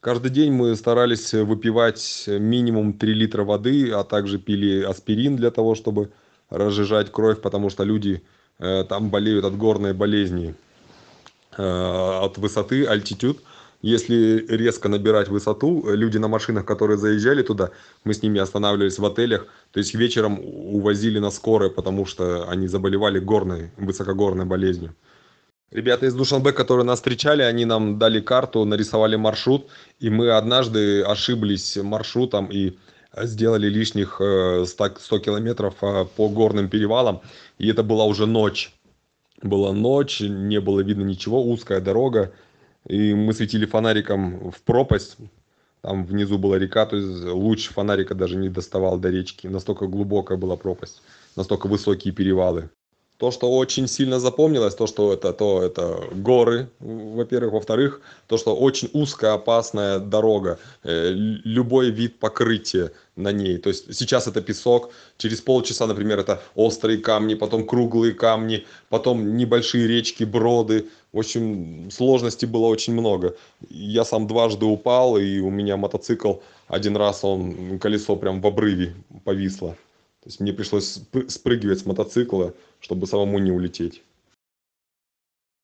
Каждый день мы старались э, выпивать э, минимум 3 литра воды, а также пили аспирин для того, чтобы разжижать кровь, потому что люди э, там болеют от горной болезни, э, от высоты, альтитюд. Если резко набирать высоту, э, люди на машинах, которые заезжали туда, мы с ними останавливались в отелях, то есть вечером увозили на скорой, потому что они заболевали горной, высокогорной болезнью. Ребята из Душанбе, которые нас встречали, они нам дали карту, нарисовали маршрут, и мы однажды ошиблись маршрутом и сделали лишних 100, э, 100 километров э, по горным перевалам, и это была уже ночь. Была ночь, не было видно ничего, узкая дорога, и мы светили фонариком в пропасть, там внизу была река, то есть луч фонарика даже не доставал до речки, настолько глубокая была пропасть, настолько высокие перевалы то, что очень сильно запомнилось, то, что это, то это горы, во-первых. Во-вторых, то, что очень узкая, опасная дорога, э, любой вид покрытия на ней. То есть сейчас это песок, через полчаса, например, это острые камни, потом круглые камни, потом небольшие речки, броды. В общем, сложностей было очень много. Я сам дважды упал, и у меня мотоцикл, один раз он, колесо прям в обрыве повисло то есть мне пришлось спрыгивать с мотоцикла чтобы самому не улететь